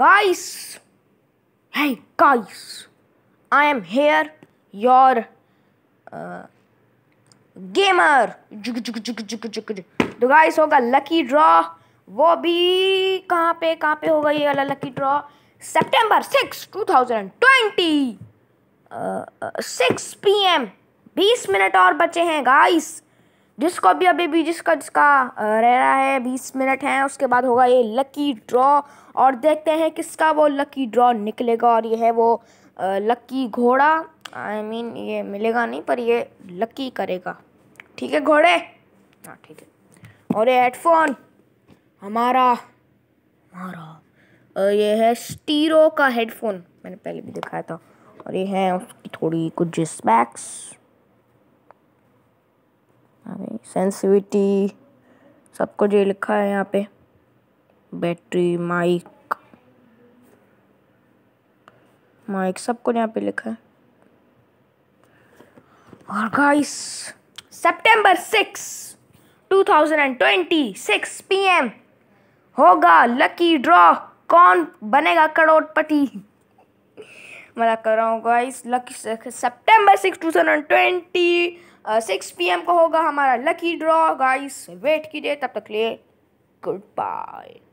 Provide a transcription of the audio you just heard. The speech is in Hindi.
guys hey guys i am here your uh, gamer तो गाइस होगा लकी ड्रॉ वो भी कहाँ पे कहाँ पे होगा ये वाला lucky draw September six two thousand twenty six P M बीस मिनट और बचे हैं गाइस जिसको भी अभी भी जिसका जिसका रह रहा है बीस मिनट हैं उसके बाद होगा ये लकी ड्रॉ और देखते हैं किसका वो लकी ड्रॉ निकलेगा और ये है वो लकी घोड़ा आई I मीन mean, ये मिलेगा नहीं पर ये लकी करेगा ठीक है घोड़े हाँ ठीक है और ये हेडफोन हमारा हमारा ये है स्टीरो का हेडफोन मैंने पहले भी दिखाया था और ये है उसकी थोड़ी कुछ स्पैक्स सेंसिविटी सब कुछ ये लिखा है यहाँ पे बैटरी माइक माइक सब कुछ यहाँ पे लिखा है और गाइस सितंबर सिक्स 2026 पीएम होगा लकी ड्रॉ कौन बनेगा करोड़पति मैं कर रहा हूँ guys lucky September six two thousand twenty six P को होगा हमारा लकी ड्रॉ गाइस वेट कीजिए तब तक लिए गुड बाय